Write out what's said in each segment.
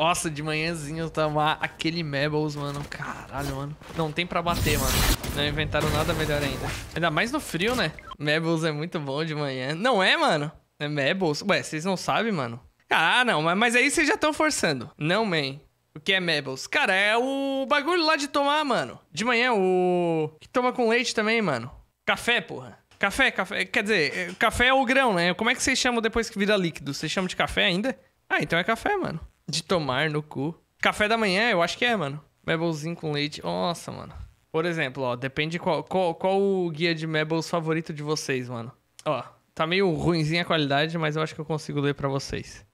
Nossa, de manhãzinho tomar aquele Mebbles, mano. Caralho, mano. Não tem pra bater, mano. Não inventaram nada melhor ainda. Ainda mais no frio, né? Mebbles é muito bom de manhã. Não é, mano? É Mebbles? Ué, vocês não sabem, mano? Ah, não. Mas aí vocês já estão forçando. Não, man. O que é Mebbles? Cara, é o bagulho lá de tomar, mano. De manhã, o... Que toma com leite também, mano. Café, porra. Café, café. Quer dizer, eh, café é o grão, né? Como é que vocês chamam depois que vira líquido? Vocês chamam de café ainda? Ah, então é café, mano. De tomar no cu. Café da manhã, eu acho que é, mano. Mebblezinho com leite. Nossa, mano. Por exemplo, ó, depende qual, qual, qual o guia de Mebbles favorito de vocês, mano. Ó, tá meio ruimzinha a qualidade, mas eu acho que eu consigo ler para vocês.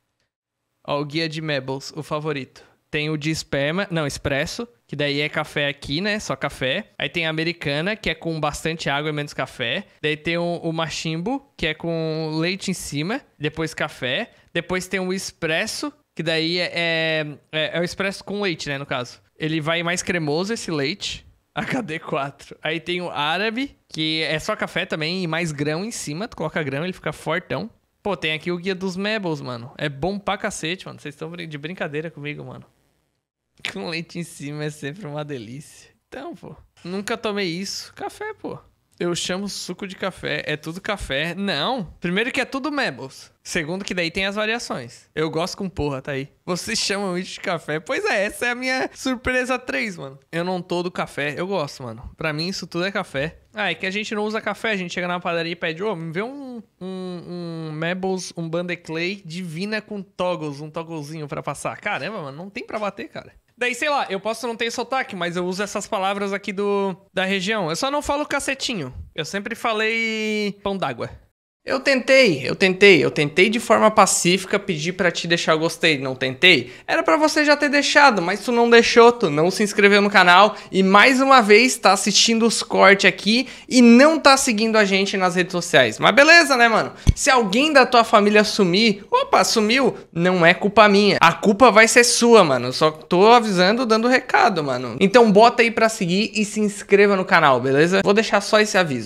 Ó, o guia de Mebbles, o favorito. Tem o de esperma, não, expresso, que daí é café aqui, né? Só café. Aí tem a americana, que é com bastante água e menos café. Daí tem o, o machimbo, que é com leite em cima, depois café. Depois tem o expresso, que daí é, é, é, é o expresso com leite, né, no caso. Ele vai mais cremoso esse leite. HD4. Aí tem o árabe, que é só café também e mais grão em cima. Tu coloca grão, ele fica fortão. Pô, tem aqui o guia dos Mebbles, mano. É bom pra cacete, mano. Vocês estão de brincadeira comigo, mano. Com leite em cima é sempre uma delícia. Então, pô. Nunca tomei isso. Café, pô. Eu chamo suco de café, é tudo café. Não. Primeiro que é tudo Mebels. Segundo que daí tem as variações. Eu gosto com porra, tá aí. Vocês chamam isso de café? Pois é, essa é a minha surpresa 3, mano. Eu não tô do café, eu gosto, mano. Pra mim isso tudo é café. Ah, é que a gente não usa café, a gente chega na padaria e pede, ô, oh, me vê um, um, um Mebels, um Bandeclay divina com toggles, um togglezinho pra passar. Caramba, mano, não tem pra bater, cara. Daí, sei lá, eu posso não ter sotaque, mas eu uso essas palavras aqui do da região. Eu só não falo cacetinho. Eu sempre falei pão d'água. Eu tentei, eu tentei, eu tentei de forma pacífica pedir para te deixar gostei, não tentei? Era para você já ter deixado, mas tu não deixou, tu não se inscreveu no canal e mais uma vez tá assistindo os cortes aqui e não tá seguindo a gente nas redes sociais. Mas beleza, né, mano? Se alguém da tua família sumir, opa, sumiu, não é culpa minha. A culpa vai ser sua, mano. Só tô avisando, dando recado, mano. Então bota aí para seguir e se inscreva no canal, beleza? Vou deixar só esse aviso.